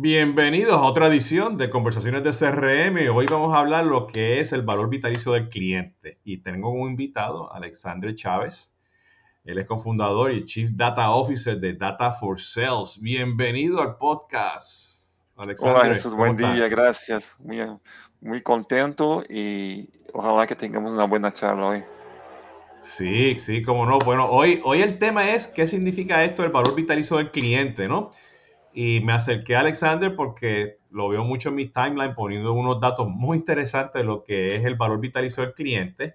Bienvenidos a otra edición de Conversaciones de CRM. Hoy vamos a hablar lo que es el valor vitalicio del cliente. Y tengo un invitado, Alexandre Chávez. Él es cofundador y Chief Data Officer de Data for Sales. Bienvenido al podcast. Alexandre, Hola Jesús, buen día, gracias. Muy, contento y ojalá que tengamos una buena charla hoy. Sí, sí, cómo no. Bueno, hoy, hoy el tema es qué significa esto el valor vitalicio del cliente, ¿no? y me acerqué a Alexander porque lo veo mucho en mi timeline poniendo unos datos muy interesantes de lo que es el valor vitalizado del cliente.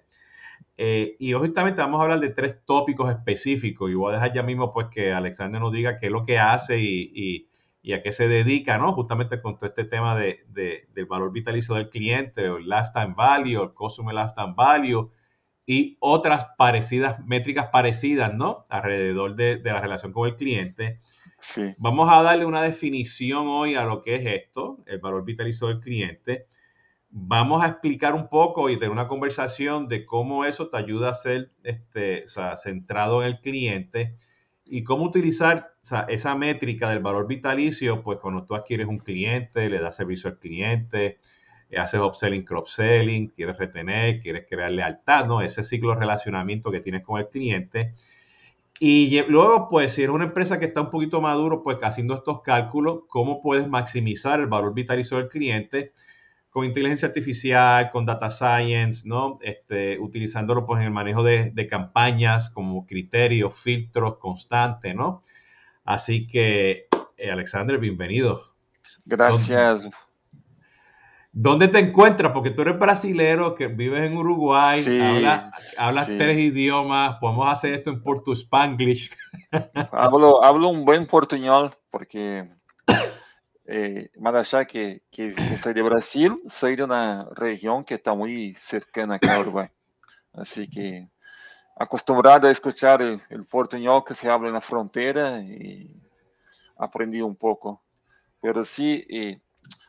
Eh, y justamente vamos a hablar de tres tópicos específicos y voy a dejar ya mismo pues que Alexander nos diga qué es lo que hace y, a qué se dedica, ¿no? Justamente con todo este tema del valor vitalizo del cliente, el lifetime value, el customer lifetime value y otras parecidas, métricas parecidas, ¿no? Alrededor de la relación con el cliente. Vamos a darle una definición hoy a lo que es esto, el valor vitalicio del cliente. Vamos a explicar un poco y tener una conversación de cómo eso te ayuda a ser este, centrado en el cliente y cómo utilizar esa métrica del valor vitalicio, pues cuando tú adquieres un cliente, le das servicio al cliente, eh, haces upselling, cross-selling, quieres retener, quieres crear lealtad, ¿no? Ese ciclo de relacionamiento que tienes con el cliente y luego, pues, si eres una empresa que está un poquito maduro, pues haciendo estos cálculos, cómo puedes maximizar el valor vitalizado del cliente con inteligencia artificial, con data science, ¿no? Este, utilizándolo pues en el manejo de, campañas como criterios, filtros constantes, ¿no? Así que, eh, Alexander, bienvenido. Gracias, ¿Dónde te encuentras? Porque tú eres brasilero, que vives en Uruguay, hablas, tres idiomas, podemos hacer esto en portu spanglish. Hablo, hablo un buen portuñol porque eh, allá que, que, soy de Brasil, soy de una región que está muy cercana a Uruguay. Así que acostumbrado a escuchar el, el portuñol que se habla en la frontera y aprendí un poco. Pero sí... Eh,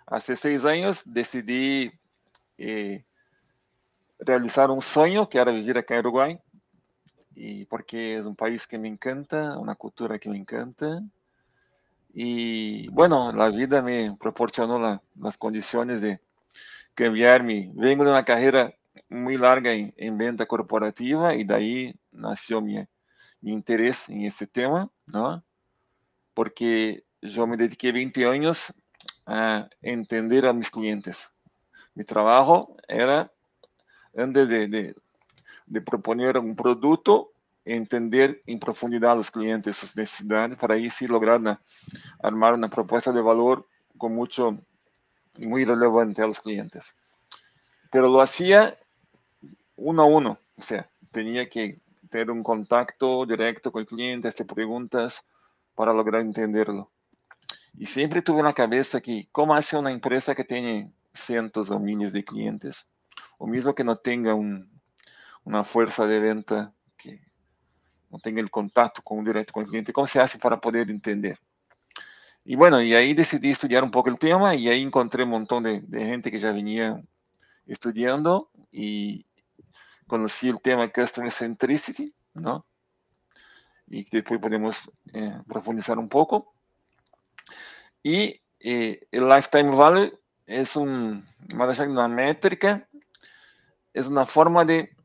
hace seis anos decidi eh, realizar um sonho que era vivir aqui no Uruguai e porque é um país que me encanta, uma cultura que me encanta. e bueno, a vida me proporcionou la, condições condiciones de me Vengo de uma carreira muito larga em venda corporativa e daí nasceu nació meu interesse interés tema, é? Porque eu me dediquei 20 anos a entender a mis clientes. Mi trabajo era, antes de, proponer un producto, entender en profundidad a los clientes, sus necesidades, para ahí sí lograr armar una propuesta de valor con mucho, muy relevante a los clientes. Pero lo hacía uno a uno, o sea, tenía que tener un contacto directo con el cliente, hacer preguntas para lograr entenderlo. Y siempre tuve en la cabeza que, ¿cómo hace una empresa que tiene cientos o miles de clientes? O mismo que no tenga una fuerza de venta, que no tenga el contacto con, directo con el cliente, ¿cómo se hace para poder entender? Y bueno, y ahí decidí estudiar un poco el tema y ahí encontré un montón de, gente que ya venía estudiando y conocí el tema Customer Centricity, ¿no? Y después podemos eh, profundizar un poco. Y eh, el lifetime value es un, una métrica, es una forma de,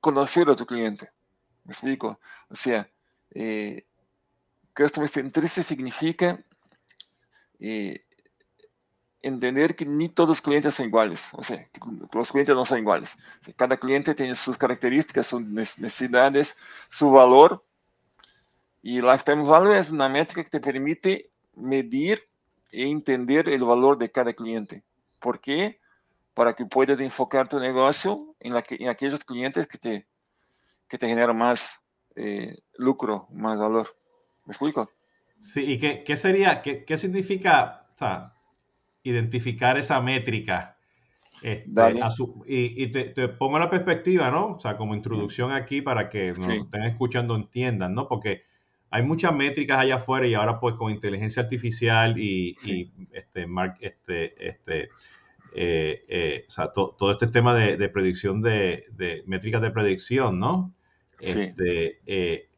conocer a tu cliente. ¿Me explico? O sea, eh, customer centricity significa eh, entender que ni todos los clientes son iguales, o sea, que los clientes no son iguales. cada cliente tiene sus características, sus necesidades, su valor. Y Lifetime Value es una métrica que te permite medir e entender el valor de cada cliente. ¿Por qué? Para que puedas enfocar tu negocio en, aquellos clientes que te, generan más eh, lucro, más valor. ¿Me explico? Sí, ¿y qué, sería, qué, significa identificar esa métrica? Este, y, te, pongo la perspectiva, ¿no? O sea, como introducción aquí para que nos estén escuchando entiendan, ¿no? Porque hay muchas métricas allá afuera y ahora pues con inteligencia artificial y, este, Mark, este, este, eh, eh, todo este tema de, predicción de, métricas de predicción, ¿no? Este, eh,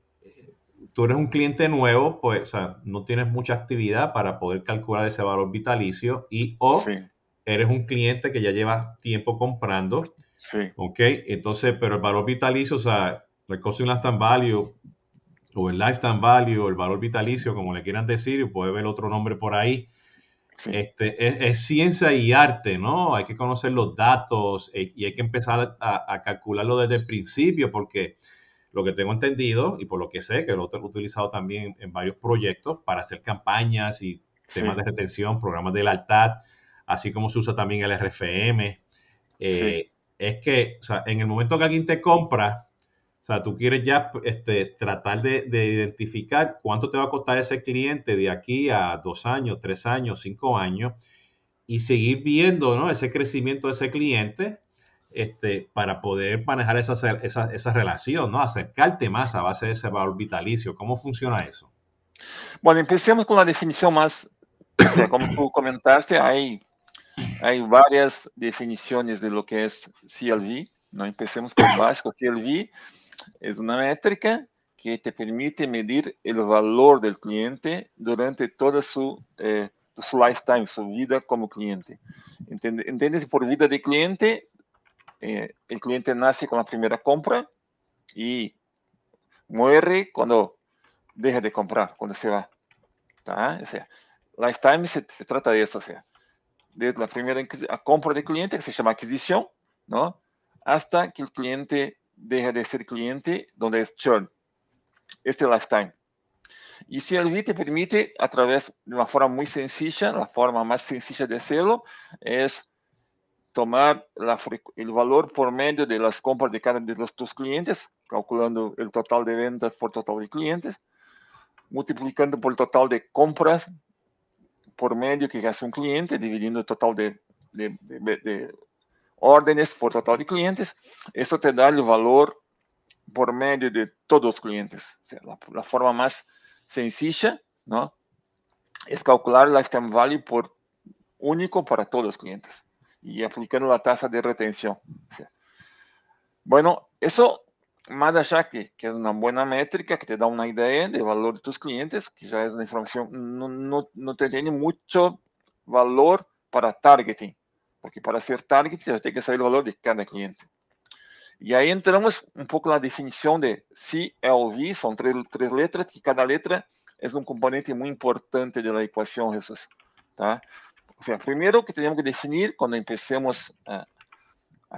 tú eres un cliente nuevo, pues o sea, no tienes mucha actividad para poder calcular ese valor vitalicio y o eres un cliente que ya llevas tiempo comprando. Sí. Ok, entonces, pero el valor vitalicio, o sea, el costo y lifetime value o el lifetime value, o el valor vitalicio, como le quieran decir, y puede ver otro nombre por ahí. Este, es, ciencia y arte, ¿no? Hay que conocer los datos eh, y hay que empezar a, calcularlo desde el principio, porque lo que tengo entendido y por lo que sé, que lo he utilizado también en varios proyectos para hacer campañas y temas de retención, programas de lealtad, así como se usa también el RFM. Eh, es que o sea, en el momento que alguien te compra, o sea, tú quieres ya este, tratar de, identificar cuánto te va a costar ese cliente de aquí a dos años, tres años, cinco años y seguir viendo ¿no? ese crecimiento de ese cliente este, para poder manejar esa, esa, relación, ¿no? acercarte más a base de ese valor vitalicio. ¿Cómo funciona eso? Bueno, empecemos con la definición más, como tú comentaste, hay, hay varias definiciones de lo que es CLV. ¿no? Empecemos con básico. CLV es una métrica que te permite medir el valor del cliente durante toda su, eh, su lifetime, su vida como cliente. ¿Entiendes? Por vida de cliente, eh, el cliente nace con la primera compra y muere cuando deja de comprar, cuando se va. lifetime se, trata de eso, o sea, desde la primera compra de cliente, que se llama adquisición, ¿no? Hasta que el cliente deja de ser cliente, donde es churn. Este lifetime. Y si el te permite, a través de una forma muy sencilla, la forma más sencilla de hacerlo, es tomar el valor por medio de las compras de cada de los, tus clientes, calculando el total de ventas por total de clientes, multiplicando por el total de compras por medio que hace un cliente, dividiendo el total de órdenes por total de clientes, eso te da el valor por medio de todos los clientes. la, forma más sencilla ¿no? es calcular lifetime value por único para todos los clientes y aplicando la tasa de retención. bueno, eso más allá que, que, es una buena métrica que te da una idea del valor de tus clientes, que ya es una información, no, no te tiene mucho valor para targeting. Porque para ser target ya tiene que saber el valor de cada cliente. Y ahí entramos un poco la definición de o são son tres letras, que cada letra es un componente muy importante de la ecuación. Tá? O sea, primero que tenemos que definir cuando empecemos a,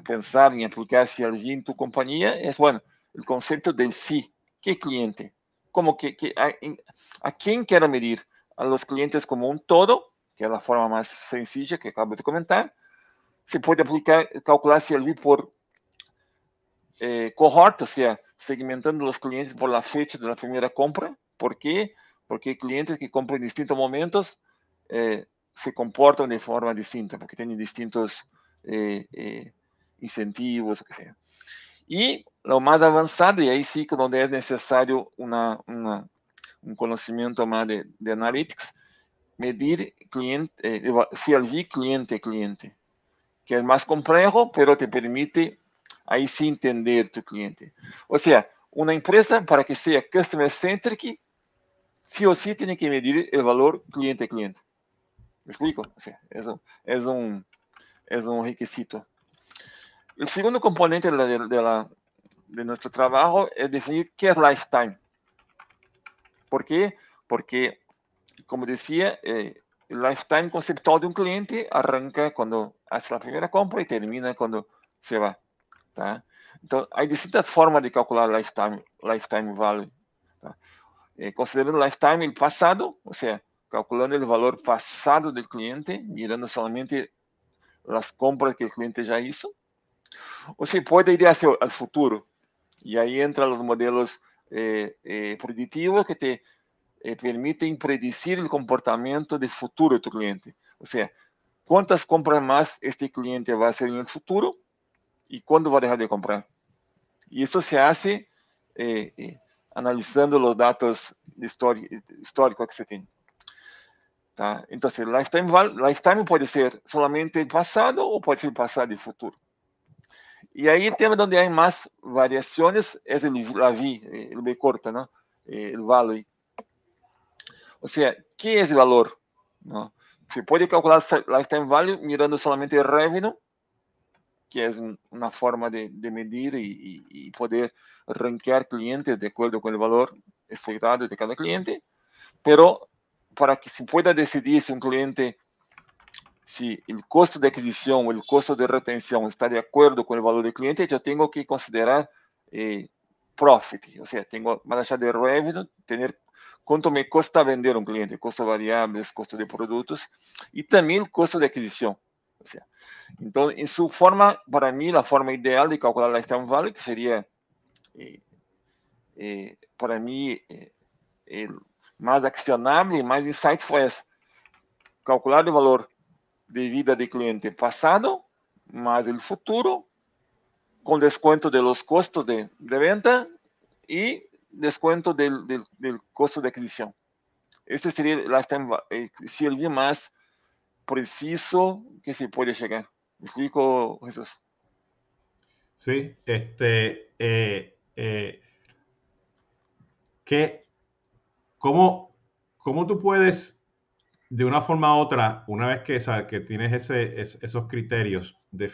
pensar en aplicar si en tu compañía, es bueno, el concepto de sí, ¿Qué cliente, como que, a, quién quiero medir, a los clientes como un todo, que es la forma más sencilla que acabo de comentar, se puede aplicar, calcularse ali por eh, cohorte, ou sea segmentando los clientes por la fecha de la primera compra. Por qué? Porque clientes que compran en distintos momentos eh, se comportan de forma distinta, porque tienen distintos eh, eh, incentivos, o lo más avanzado y ahí sí que aí es necesario un conocimiento más de, analytics, medir cliente, eh, cliente cliente que es más complejo, pero te permite ahí sí entender tu cliente. O sea, una empresa para que sea customer centric, sí o sí tiene que medir el valor cliente-cliente. ¿Me explico? es, un, es, un, es un requisito. El segundo componente de, la, de, nuestro trabajo es definir qué es lifetime. ¿Por qué? Porque, como decía, eh, o lifetime conceptual de um cliente arranca quando faz a primeira compra e termina quando se vai, Tá? Então, há distintas formas de calcular lifetime, lifetime value. Tá? E, eh, considerando o lifetime passado, ou seja, calculando o valor passado do cliente, mirando somente as compras que o cliente já hizo. Ou se pode ir ao o futuro. E aí entram os modelos eh, eh, preditivos que te Eh, permite permiten predecir el comportamiento de futuro de tu cliente. O sea, cuántas compras más este cliente va a hacer en el futuro y cuándo va a dejar de comprar. Y eso se hace eh, eh, analizando los datos históricos que se tienen. Entonces, lifetime, lifetime puede ser solamente el pasado o puede ser el pasado y el futuro. Y ahí el tema donde hay más variaciones es el, la V, el B corta, ¿no? el value. O seja, ¿qué esse valor? Se pode calcular lifetime value mirando solamente el revenue, que é uma forma de, de medir e poder rankear clientes de acordo com o valor esperado de cada cliente, mas para que se pueda decidir se um cliente, se o custo de ou o custo de retenção está de acordo com o valor do cliente, eu tenho que considerar eh, profit, ou seja, tenho que manejar de revenue, ter Cuánto me cuesta vender un cliente, costos variables, costos de productos y también el de sea, Entonces, en su forma, para mí, la forma ideal de calcular la lifetime value, que sería, eh, eh, para mí, eh, más accionable, más e es insight Calcular el valor de vida de cliente pasado, más el futuro, con descuento de los costos de, venta y descuento del, del, costo de adquisición. Ese sería el eh, si el bien más preciso que se puede llegar. ¿Me explico, Jesús? Sí, este, eh, eh ¿cómo, ¿cómo tú puedes de una forma u otra, una vez que, que tienes ese, esos criterios de,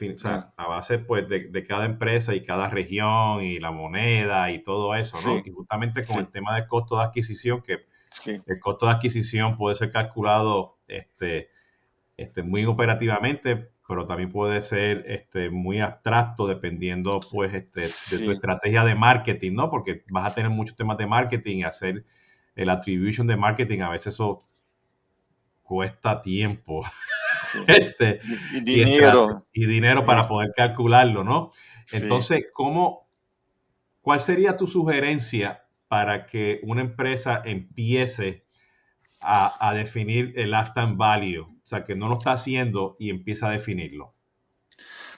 a base pues, de, cada empresa y cada región y la moneda y todo eso, ¿no? Y justamente con el tema del costo de adquisición, que el costo de adquisición puede ser calculado este, este, muy operativamente, pero también puede ser este, muy abstracto dependiendo pues, este, de tu estrategia de marketing, ¿no? Porque vas a tener muchos temas de marketing y hacer el attribution de marketing, a veces eso cuesta tiempo este, y, dinero. Y, dinero para poder calcularlo, ¿no? Entonces, ¿cómo, ¿cuál sería tu sugerencia para que una empresa empiece a, definir el lifetime value? O sea, que no lo está haciendo y empieza a definirlo.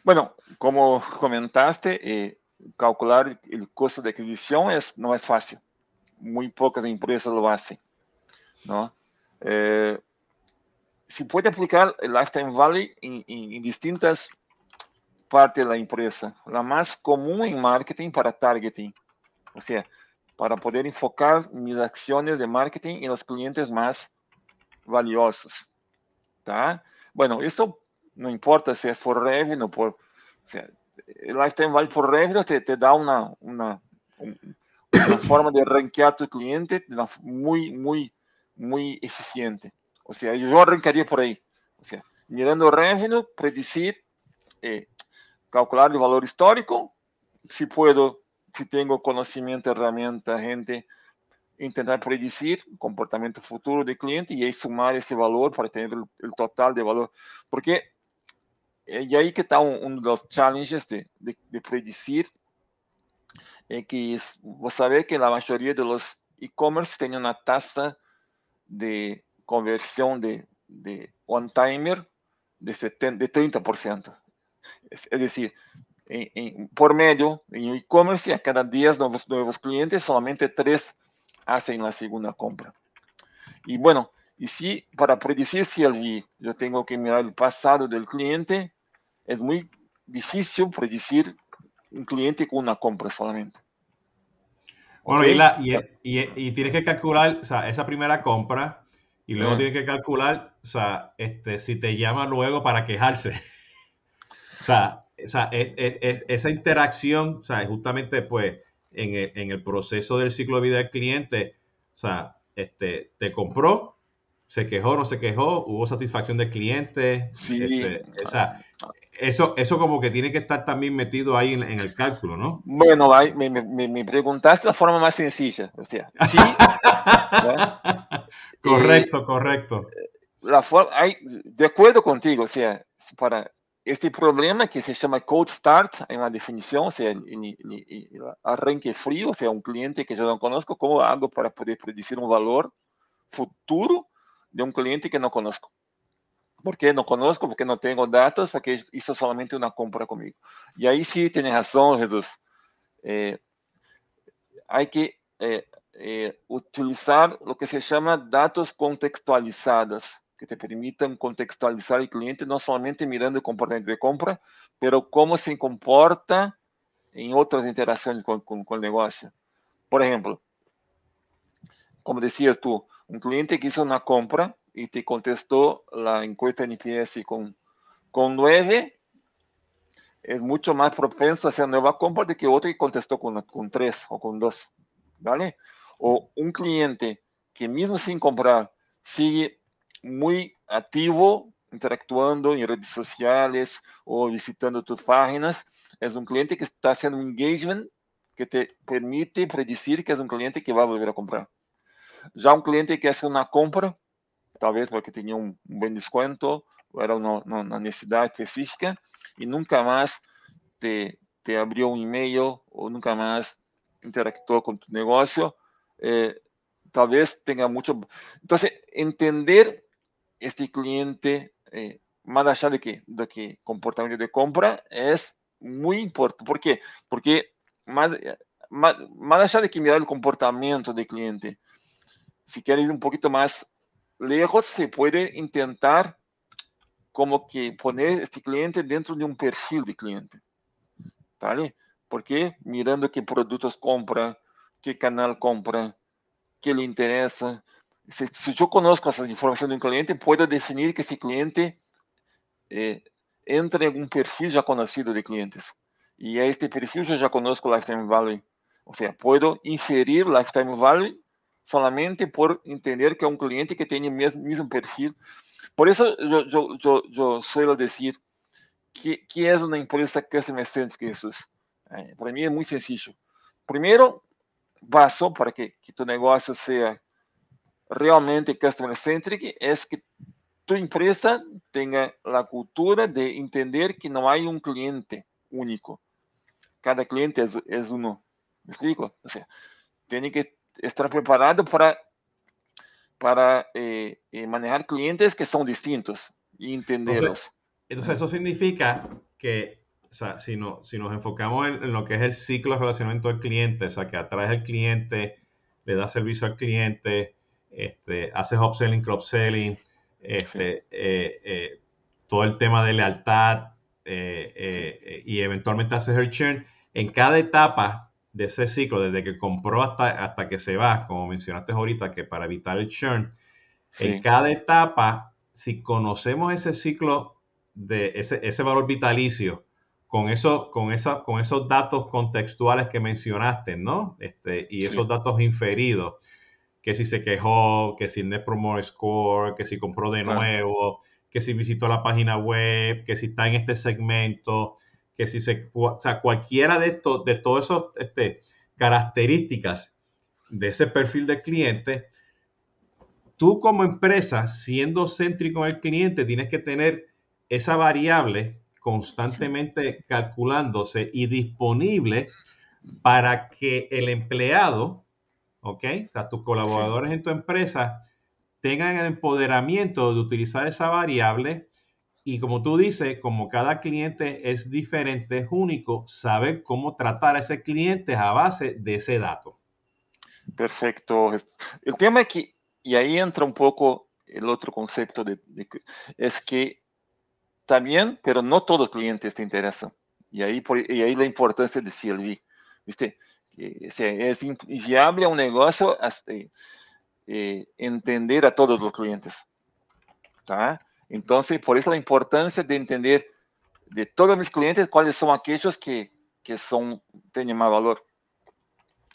Bueno, como comentaste, eh, calcular el costo de adquisición es, no es fácil. Muy pocas empresas lo hacen, ¿no? Eh, se puede aplicar el Lifetime Value en, distintas partes de la empresa. La más común en marketing para targeting. O sea, para poder enfocar mis acciones de marketing en los clientes más valiosos. Bueno, esto no importa si es por revenue, por, o sea, el lifetime value por revenue te, da una, una, una forma de rankear tu cliente muy, muy, muy eficiente. O sea, yo arrancaría por ahí. O sea, mirando el revenue, predecir, eh, calcular el valor histórico, si puedo, si tengo conocimiento, herramienta, gente, intentar predecir el comportamiento futuro del cliente y ahí sumar ese valor para tener el, total de valor. Porque eh, y ahí que está uno de los challenges de, predecir, eh, es que vos sabés que la mayoría de los e-commerce tienen una tasa de conversión de, de one timer de, 70, de 30%. Es, es decir, por medio, en e-commerce, a cada 10 nuevos, nuevos clientes, solamente 3 hacen la segunda compra. Y bueno, y si para predecir si alguien yo tengo que mirar el pasado del cliente, es muy difícil predecir un cliente con una compra solamente. Bueno, y, la, y, tienes que calcular esa primera compra y luego eh. tiene que calcular, o sea, este, si te llama luego para quejarse. o sea, esa interacción, o sea, justamente pues en el, en el, proceso del ciclo de vida del cliente, o sea, este, te compró, se quejó, no se quejó, hubo satisfacción del cliente. Sí. Este, o sea, eso, eso como que tiene que estar también metido ahí en, el cálculo, ¿no? Bueno, me me me la forma más sencilla. O sí, correto correcto, y, correcto. La hay, de acuerdo contigo, o sea, para este problema que se llama cold start en la definición, o sea, en, en, en, arranque frío, o sea, un cliente que yo no conozco, ¿cómo hago para poder predecir un valor futuro de un cliente que no conozco? porque não conosco, porque não tenho datas, porque isso é somente uma compra comigo. E aí sim, tienes razão, Jesus. É, eh, que eh, Eh, utilizar lo que se llama datos contextualizados, que te permitan contextualizar el cliente no solamente mirando el componente de compra, pero cómo se comporta en otras interacciones con, con, el negocio. Por ejemplo, como decías tú, un cliente que hizo una compra y te contestó la encuesta NPS con, con 9, es mucho más propenso a hacer nueva compra de que otro que contestó con, con 3 o con 2. ¿Vale? o un cliente que mismo sin comprar sigue muy activo interactuando en redes sociales o visitando tus páginas, es un cliente que está haciendo un engagement que te permite predecir que es un cliente que va a volver a comprar. Ya un cliente que hace una compra, tal vez porque tenía un buen descuento, o era una, necesidad específica, y nunca más te, te abrió un email o nunca más interactuó con tu negocio, eh, tal vez tenga mucho... Entonces, entender este cliente, eh, más allá de que, de que comportamiento de compra, es muy importante. ¿Por qué? Porque más, más, allá de que mirar el comportamiento de cliente, si quieres ir un poquito más lejos, se puede intentar como que poner este cliente dentro de un perfil de cliente. ¿Vale? Porque mirando qué productos compra, qué canal compra, qué le interesa. Si, yo conozco esa información de un cliente, puedo definir que ese cliente eh, entra en un perfil ya conocido de clientes. Y a este perfil yo ya conozco Lifetime Value. O sea, puedo inferir Lifetime Value solamente por entender que es un cliente que tiene el mismo perfil. Por eso, yo suelo decir eu suelo una que, que é uma empresa que centric eh, Para mí es muy sencillo. Primero, básico para que, que tu negócio seja realmente customer-centric é que tu empresa tenha a cultura de entender que não há um cliente único. Cada cliente é, é um. Me explico? Ou seja, tem que estar preparado para para eh, eh manejar clientes que são distintos e entenderlos. Entonces, entonces, eso significa que o sea, si, nos enfocamos en, lo que es el ciclo de relacionamiento del cliente, o sea, que atraes al cliente, le das servicio al cliente, este, haces upselling, cross-selling, este, eh, eh, todo el tema de lealtad eh, y eventualmente haces el churn. En cada etapa de ese ciclo, desde que compró hasta, hasta que se va, como mencionaste ahorita, que para evitar el churn, en cada etapa, si conocemos ese ciclo de ese, ese valor vitalicio, con, con, con esos datos contextuales que mencionaste, ¿no? Este, y esos datos inferidos, que si se quejó, que si Net Score, que si compró de nuevo, que si visitó la página web, que si está en este segmento, que si se... O sea, cualquiera de estos, de todas esas este, características de ese perfil del cliente, tú como empresa, siendo céntrico en el cliente, tienes que tener esa variable constantemente calculándose y disponible para que el empleado, ¿ok? O sea, tus colaboradores en tu empresa tengan el empoderamiento de utilizar esa variable y como tú dices, como cada cliente es diferente, es único, saber cómo tratar a ese cliente a base de ese dato. Perfecto. El tema es que, y ahí entra un poco el otro concepto, es que también, pero no todo cliente te interesan. Y ahí, y ahí la importancia de CLV. ¿Viste? es viable a un negocio eh, entender a todos los clientes. Entonces, por eso la importancia de entender de todos mis clientes cuáles son aquellos que, que son, tienen más valor.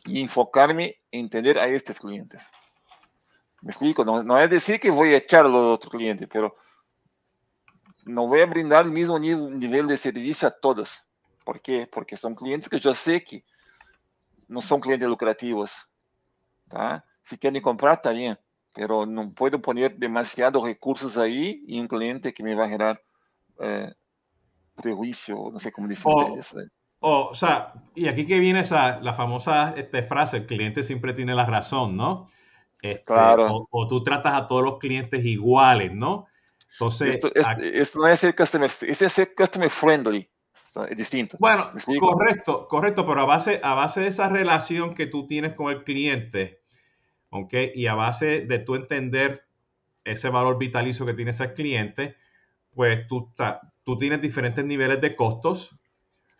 Y enfocarme en entender a estos clientes. Me explico, no, no es decir que voy a echar a los otros clientes, pero no voy a brindar el mismo nivel de servicio a todos. Por qué? Porque son clientes que yo sé que no son clientes lucrativos. Si Si quieren comprar, está bien, Pero no puedo poner demasiados recursos ahí y un cliente que me va a generar eh, prejuicio. No sé cómo dicen oh. ustedes. Eh. Oh, o sea, y aquí que viene esa, la famosa este, frase, el cliente siempre tiene la razón, ¿no? Este, claro. o, tú tratas a todos los clientes iguales, ¿no? Entonces, esto, no es ser customer, es customer friendly. Es distinto. Bueno, correcto, correcto, pero a base, a base de esa relación que tú tienes con el cliente, Y a base de tú entender ese valor vitalizo que tiene ese cliente, pues tú, tú tienes diferentes niveles de costos,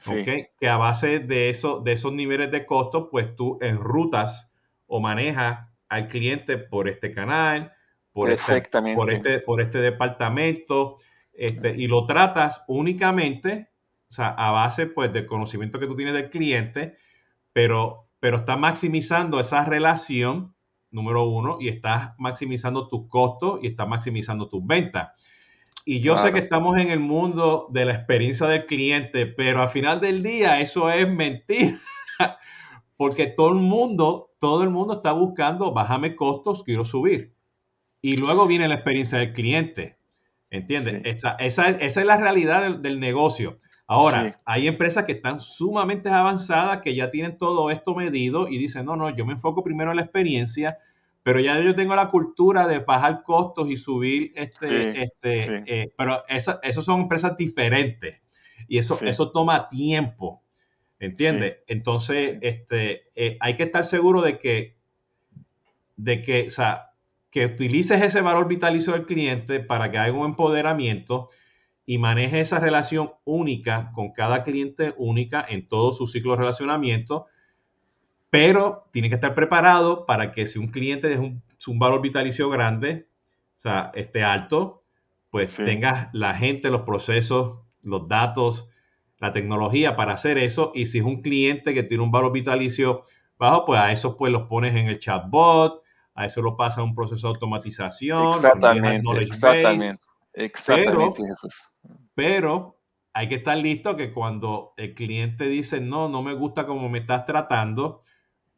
Que a base de, eso, de esos niveles de costos, pues tú enrutas o manejas al cliente por este canal, este, por, Este, por, este, departamento este, y lo tratas únicamente a base pues, del conocimiento que tú tienes del cliente, pero, pero estás maximizando esa relación, número uno, y estás maximizando tus costos y estás maximizando tus ventas. Y yo sé que estamos en el mundo de la experiencia del cliente, pero al final del día eso es mentira, porque todo el mundo, todo el mundo está buscando, bájame costos, quiero subir. Y luego viene la experiencia del cliente. ¿Entiendes? Esa, es la realidad del, negocio. Ahora, hay empresas que están sumamente avanzadas, que ya tienen todo esto medido y dicen, no, no, yo me enfoco primero en la experiencia, pero ya yo tengo la cultura de bajar costos y subir este, este, eh, pero esas son empresas diferentes y eso, eso toma tiempo, ¿entiendes? Entonces, este, eh, hay que estar seguro de que, de que, o sea, que utilices ese valor vitalicio del cliente para que haga un empoderamiento y maneje esa relación única con cada cliente única en todo su ciclo de relacionamiento, pero tiene que estar preparado para que si un cliente es un, valor vitalicio grande, o sea, esté alto, pues tengas la gente, los procesos, los datos, la tecnología para hacer eso. Y si es un cliente que tiene un valor vitalicio bajo, pues a esos pues los pones en el chatbot, a eso lo pasa un proceso de automatización. Exactamente, exactamente, exactamente pero, hay que estar listo que cuando el cliente dice, no, no me gusta cómo me estás tratando,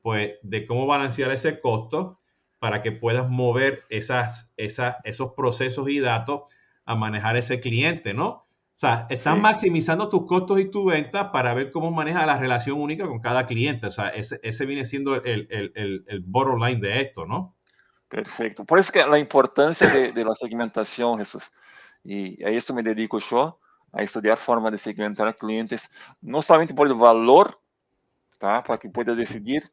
pues de cómo balancear ese costo para que puedas mover esas, esos procesos y datos a manejar ese cliente, ¿no? O sea, están maximizando tus costos y tu venta para ver cómo maneja la relación única con cada cliente. O sea, ese, ese viene siendo el, el, el, el bottom line de esto, ¿no? Perfecto. Por eso que la importancia de, de, la segmentación, Jesús. Y a esto me dedico yo, a estudiar formas de segmentar clientes, no solamente por el valor, ¿tá? para que pueda decidir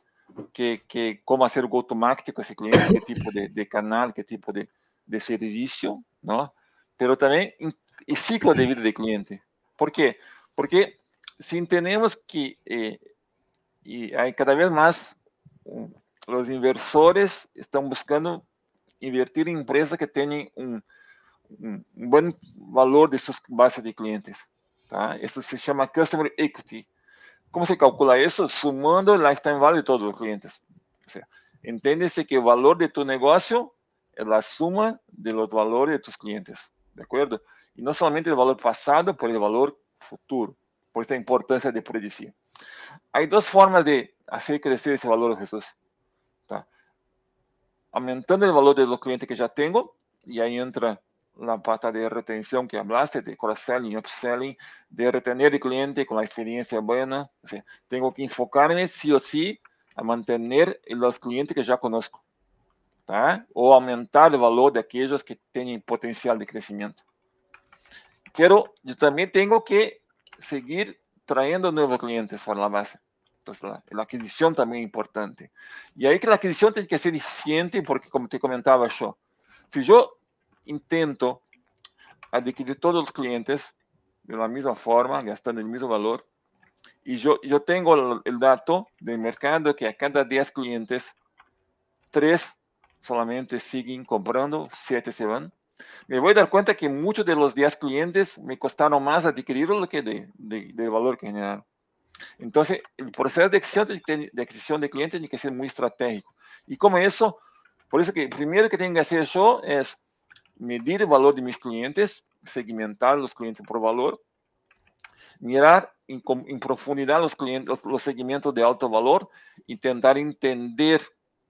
que, cómo hacer el go-to-market con ese cliente, qué tipo de, de canal, qué tipo de, de servicio, ¿no? Pero también y ciclo de vida del cliente. ¿Por qué? Porque si entendemos que eh, y hay cada vez más mm, los inversores están buscando invertir en empresas que tienen un, buen valor de sus bases de clientes. Tá? se llama Customer Equity. ¿Cómo se calcula eso? Sumando el lifetime value de todos los clientes. sea que el valor de tu negocio es la suma de los valores de tus clientes. De acuerdo? E não somente do valor passado, por do valor futuro. Por isso a importância de predecir. Há duas formas de fazer crescer esse valor, Jesus. Tá? Aumentando o valor do cliente que já tenho, e aí entra na pata de retenção que hablaste, de cross-selling, upselling, de retener o cliente com a experiência boa. Assim, tenho que enfocar-me, sim ou sim, a manter os clientes que já conosco, tá? Ou aumentar o valor daqueles que têm potencial de crescimento. Pero yo también tengo que seguir trayendo nuevos clientes para la base. Entonces, la, adquisición también es importante. Y ahí que la adquisición tiene que ser eficiente, porque como te comentaba yo, si yo intento adquirir todos los clientes de la misma forma, gastando el mismo valor, y yo, yo tengo el, el dato del mercado que a cada 10 clientes, 3 solamente siguen comprando, 7 se van, me voy a dar cuenta que muchos de los 10 clientes me costaron más adquirirlo que de, valor que generaron. Entonces, el proceso de adquisición de, clientes tiene que ser muy estratégico. Y como eso, por eso que primero que tengo que hacer yo es medir el valor de mis clientes, segmentar los clientes por valor, mirar en, profundidad los, clientes, los, segmentos de alto valor, intentar entender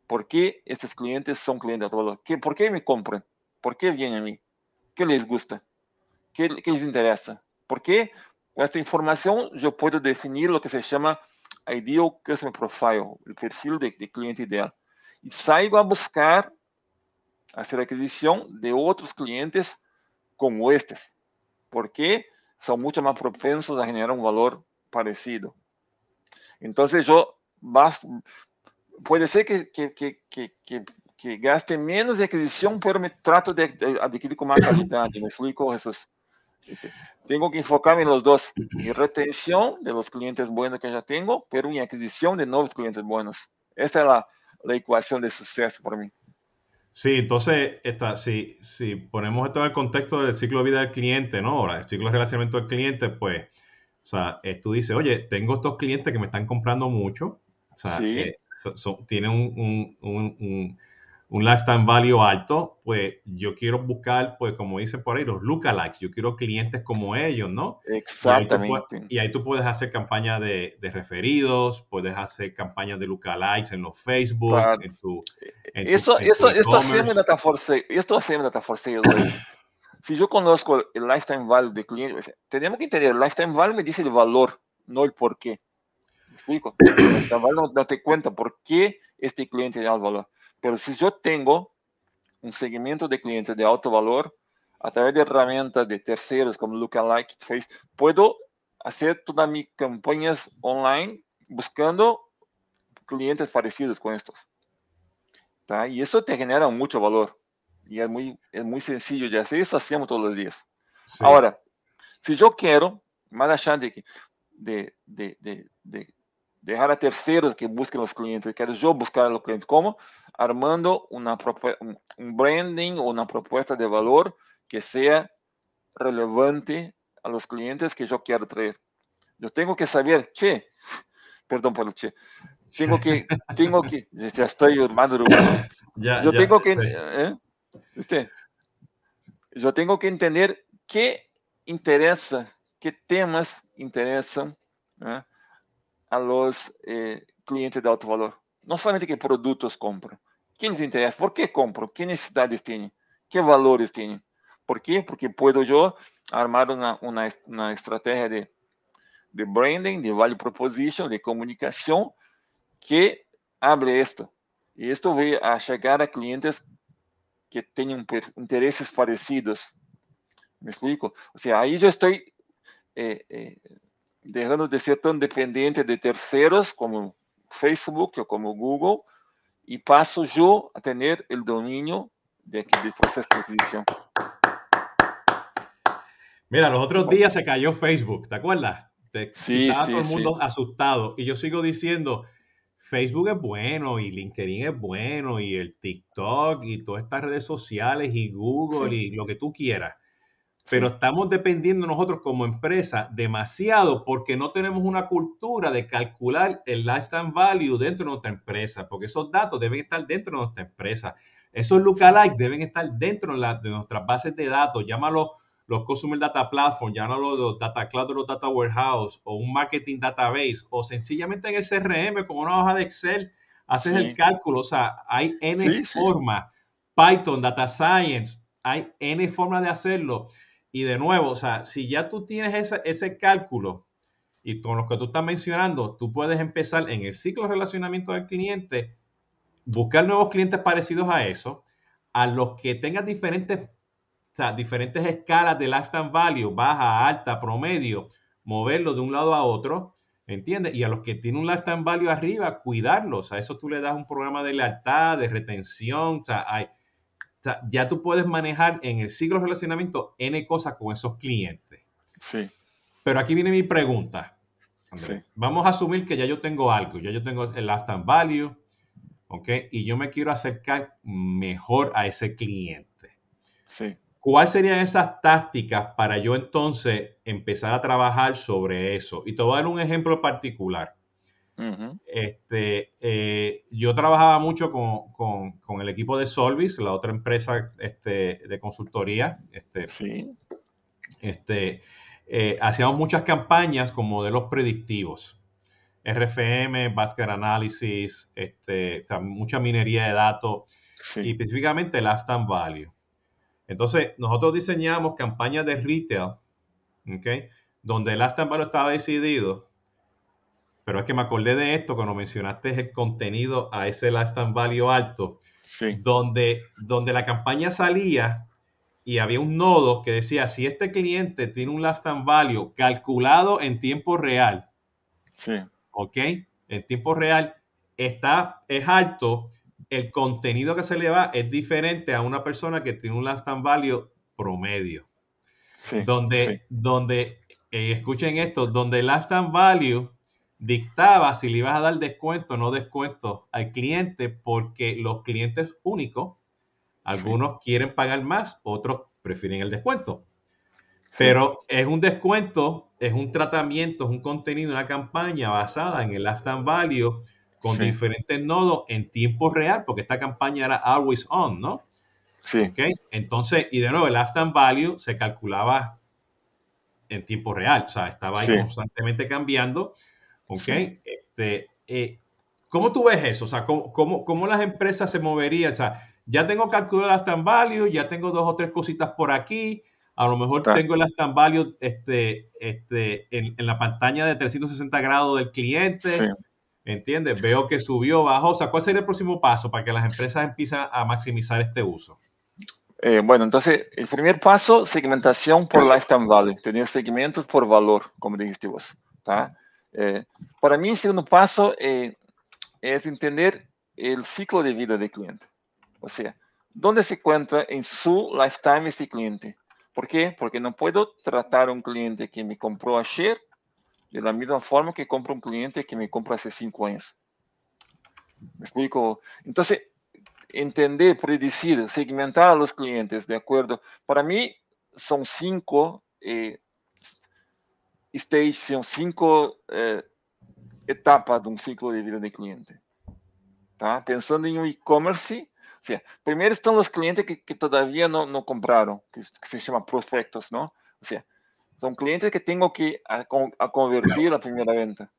por qué estos clientes son clientes de alto valor, por qué me compran ¿Por qué vienen a mí? ¿Qué les gusta? ¿Qué, les interesa? Porque con esta información yo puedo definir lo que se llama Ideal Customer Profile, el perfil de, cliente ideal. Y salgo a buscar hacer adquisición de otros clientes como estos, porque son mucho más propensos a generar un valor parecido. Entonces yo, puede ser que, que, que que gaste menos adquisición, pero me trato de, eh, adquirir con más calidad. Me explico, Jesús. Este, tengo que enfocarme en los dos, Mi retención de los clientes buenos que ya tengo, pero mi adquisición de nuevos clientes buenos. Esa es la, ecuación de suceso para mí. Sí, entonces, está si, si ponemos esto en el contexto del ciclo de vida del cliente, ¿no? Ahora, el ciclo de relacionamiento del cliente, pues, o sea, tú dices, oye, tengo estos clientes que me están comprando mucho, o sea, sí. Eh, tienen un, un un lifetime value alto, pues yo quiero buscar, pues como dice por ahí, los lookalikes, yo quiero clientes como ellos, ¿no? Exactamente. Y ahí tú, puedes, hacer campañas de, de, referidos, puedes hacer campañas de lookalikes en los Facebook, en tu... En eso, esto hace en esto Si yo conozco el lifetime value de clientes, tenemos que entender, el lifetime value me dice el valor, no el por qué. ¿Me explico? El lifetime value te cuenta por qué este cliente tiene el valor pero si yo tengo un seguimiento de clientes de alto valor a través de herramientas de terceros como Lookalike, Face, puedo hacer todas mis campañas online buscando clientes parecidos con estos. Y eso te genera mucho valor. Y es muy, es muy sencillo de hacer. Eso hacemos todos los días. Ahora, si yo quiero, más allá de, de, de, de deixar a terceira que busque os clientes. Quero eu buscar os clientes. Como? Armando um branding ou uma proposta de valor que seja relevante a los clientes que eu quero trazer. Eu tenho que saber, che, perdão pelo che, tenho que, tenho que, já estou madrugado. eu tenho que, eh, eu tenho que entender que interessa, que temas interessam, né? ¿eh? a los eh, clientes de alto valor. Não somente que produtos compram, quem les interessa, por que compram, que necessidades têm, que valores têm. Por quê? Porque posso eu armar uma, uma, uma estratégia de, de branding, de value proposition, de comunicação, que abre isto. E isto vai a chegar a clientes que tenham interesses parecidos. Me explico? Ou seja, aí eu estou eh, eh, dejando de ser tan dependiente de terceros como Facebook o como Google, y paso yo a tener el dominio de aquí proceso de adquisición. Mira, los otros oh. días se cayó Facebook, ¿te acuerdas? sí, estaba todo el mundo asustado. Y yo sigo diciendo, Facebook es bueno y LinkedIn es bueno y el TikTok y todas estas redes sociales y Google y lo que tú quieras pero estamos dependiendo nosotros como empresa demasiado porque no tenemos una cultura de calcular el lifetime value dentro de nuestra empresa, porque esos datos deben estar dentro de nuestra empresa. Esos lookalikes deben estar dentro de, nuestras bases de datos, llámalo los Consumer Data Platform, llámalo los Data Cloud, los Data Warehouse o un Marketing Database o sencillamente en el CRM con una hoja de Excel haces el cálculo, o sea, hay N formas, Python, Data Science, hay N formas de hacerlo. Y de nuevo, o sea, si ya tú tienes ese, cálculo y con lo que tú estás mencionando, tú puedes empezar en el ciclo de relacionamiento del cliente, buscar nuevos clientes parecidos a eso, a los que tengan diferentes, diferentes escalas de lifetime value, baja, alta, promedio, moverlo de un lado a otro, ¿entiendes? Y a los que tienen un lifetime value arriba, cuidarlos. A eso tú le das un programa de lealtad, de retención, o sea, hay, ya tú puedes manejar en el ciclo de relacionamiento N cosas con esos clientes. Sí. Pero aquí viene mi pregunta. Vamos a asumir que ya yo tengo algo, ya yo tengo el and value, ¿ok? Y yo me quiero acercar mejor a ese cliente. Sí. ¿Cuáles serían esas tácticas para yo entonces empezar a trabajar sobre eso? Y te voy a dar un ejemplo particular este, eh, yo trabajaba mucho con, el equipo de Solvis, la otra empresa este, de consultoría. Este, este eh, hacíamos muchas campañas con modelos predictivos. RFM, Basket Analysis, este, mucha minería de datos y específicamente el and Value. Entonces, nosotros diseñamos campañas de retail, ¿okay? donde el Aftan Value estaba decidido pero es que me acordé de esto cuando mencionaste el contenido a ese and value alto, sí. donde, donde la campaña salía y había un nodo que decía, si este cliente tiene un and value calculado en tiempo real, sí. ¿ok? En tiempo real, está, es alto, el contenido que se le va es diferente a una persona que tiene un and value promedio. Sí, donde, donde eh, escuchen esto, donde el lifetime value dictaba si le ibas a dar descuento o no descuento al cliente, porque los clientes únicos, algunos quieren pagar más, otros prefieren el descuento. Pero es un descuento, es un tratamiento, es un contenido, una campaña basada en el and value con diferentes nodos en tiempo real, porque esta campaña era always on, ¿no? Sí. Entonces, y de nuevo, el lifetime value se calculaba en tiempo real, o sea, estaba constantemente cambiando ¿Ok? Este, eh, ¿Cómo tú ves eso? O sea, ¿cómo, las empresas se moverían? ya tengo calculado el stand Value, ya tengo dos o tres cositas por aquí. A lo mejor tengo el stand Value este, este en, la pantalla de 360 grados del cliente. ¿Entiendes? Veo que subió, bajó. O sea, ¿cuál sería el próximo paso para que las empresas empiecen a maximizar este uso? Eh, bueno, entonces, el primer paso, segmentación por lifetime value. Tener segmentos por valor, como dijiste vos. Eh, para mí, el segundo paso eh, es entender el ciclo de vida del cliente. O sea, ¿dónde se encuentra en su lifetime ese cliente? ¿Por qué? Porque no puedo tratar a un cliente que me compró ayer de la misma forma que compro un cliente que me compró hace cinco años. ¿Me explico? Entonces, entender, predecir, segmentar a los clientes, ¿de acuerdo? Para mí son cinco eh, são cinco eh, etapas de um ciclo de vida de cliente. Tá? Pensando em um e-commerce, seja, primeiro estão os clientes que, que todavia não, não compraram, que, que, se chama prospectos, não? Ou seja, são clientes que tenho que a, a convertir a primeira venda.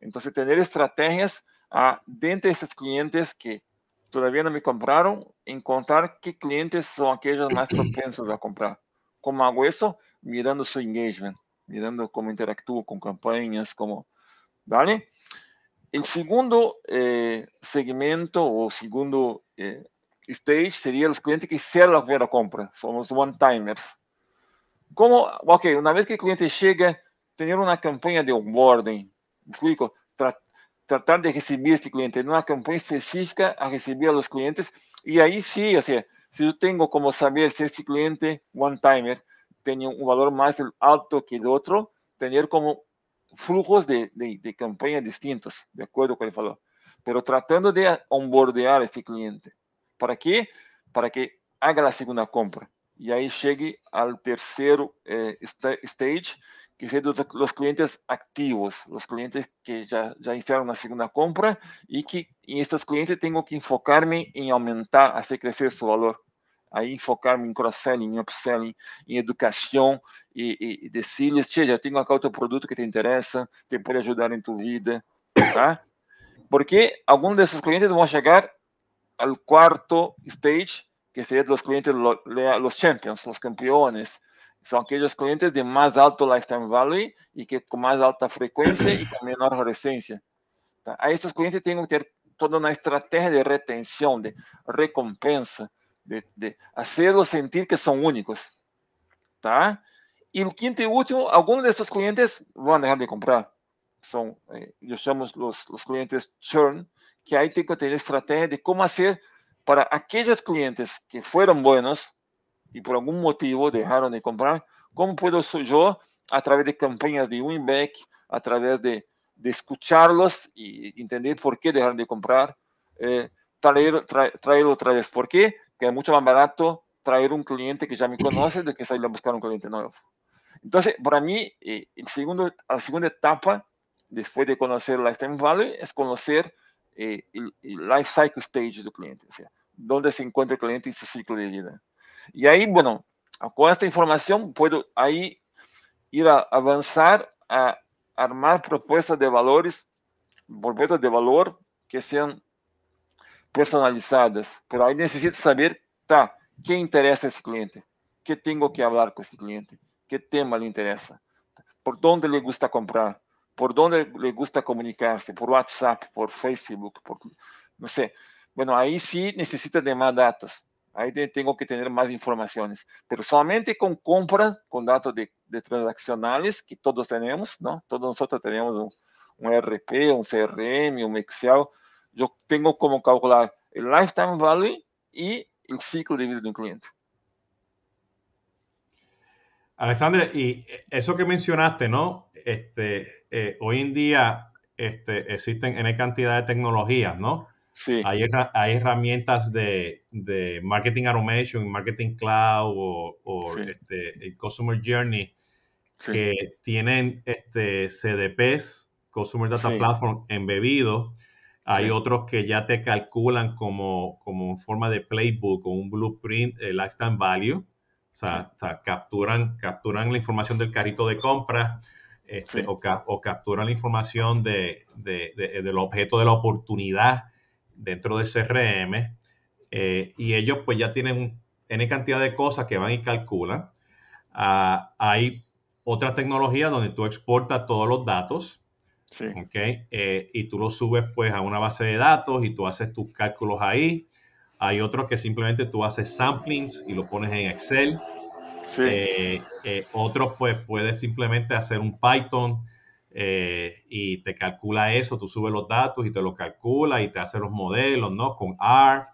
Então, ter estratégias a, dentre esses clientes que todavia não me compraram, encontrar que clientes são aqueles mais propensos a comprar. Como hago isso? Mirando seu engagement. mirando cómo interactúo con campañas, como, ¿vale? El segundo eh, segmento o segundo eh, stage sería los clientes que hicieron la primera compra, Somos one-timers. Como, ok, una vez que el cliente llega, tener una campaña de onboarding, explico? tratar de recibir a este cliente, una campaña específica a recibir a los clientes, y ahí sí, o sea, si yo tengo como saber si este cliente one-timer tenía un valor más alto que el otro, tener como flujos de, de, campaña distintos, de acuerdo con el valor. Pero tratando de onboardear a este cliente. ¿Para qué? Para que haga la segunda compra y ahí llegue al tercero eh, stage, que es los clientes activos, los clientes que ya, ya hicieron la segunda compra y que en estos clientes tengo que enfocarme en aumentar, hacer crecer su valor. aí enfocar-me em cross-selling, em upselling, em educação e, e, e decílios. Tia, tenho aqui outro produto que te interessa, que pode ajudar em tua vida, tá? Porque alguns desses clientes vão chegar ao quarto stage, que seria dos clientes, os champions, os campeões. São aqueles clientes de mais alto lifetime value e que com mais alta frequência e com menor recência. Tá? esses clientes têm que ter toda uma estratégia de retenção, de recompensa, de, de hacerlos sentir que son únicos, ¿tá? Y el quinto y último, algunos de estos clientes van a dejar de comprar. Son, yo eh, llamo los, clientes churn, que hay tengo que tener estrategia de cómo hacer para aquellos clientes que fueron buenos y por algún motivo dejaron de comprar, cómo puedo yo, a través de campañas de Winback, a través de, de escucharlos y entender por qué dejaron de comprar, eh, traer, traer otra vez por qué que es mucho más barato traer un cliente que ya me conoce de que salir a buscar un cliente nuevo. Entonces, para mí, eh, el segundo, la segunda etapa, después de conocer la Lifetime Value, es conocer eh, el, Life Cycle Stage del cliente, o sea, dónde se encuentra el cliente en su ciclo de vida. Y ahí, bueno, con esta información puedo ahí ir a avanzar a armar propuestas de valores, propuestas de valor que sean personalizadas. Por aí necessito saber, tá, que interessa esse cliente, que tenho que falar com esse cliente, que tema lhe interessa, por onde ele gusta comprar, por onde le gusta se por WhatsApp, por Facebook, por não sei. Bueno, aí sim, necessito de mais dados. Aí tenho que ter mais informações. Mas somente com compras, com dados de, de, que todos temos, Todos nós temos um, um RP, um CRM, um Excel, yo tengo como calcular el lifetime value y el ciclo de vida de cliente. Alexandre, y eso que mencionaste, ¿no? Este, eh, hoy en día existen existen N cantidad de tecnologías, ¿no? Sí. Hay, herramientas de, marketing automation, marketing cloud o, este, el customer journey que tienen este, CDPs, Customer Data Platform, embebidos hay otros que ya te calculan como, en forma de playbook o un blueprint, el eh, lifetime value. O sea, capturan, capturan la información del carrito de compra este, o, capturan la información de, eh, del objeto de la oportunidad dentro de CRM. Eh, y ellos pues ya tienen una cantidad de cosas que van y calculan. Ah, hay otra tecnología donde tú exportas todos los datos eh, y tú lo subes pues a una base de datos y tú haces tus cálculos ahí. Hay otros que simplemente tú haces samplings y lo pones en Excel. Eh, eh, otros pues puedes simplemente hacer un Python y te calcula eso, tú subes los datos y te lo calcula y te hace los modelos, ¿no? Con R.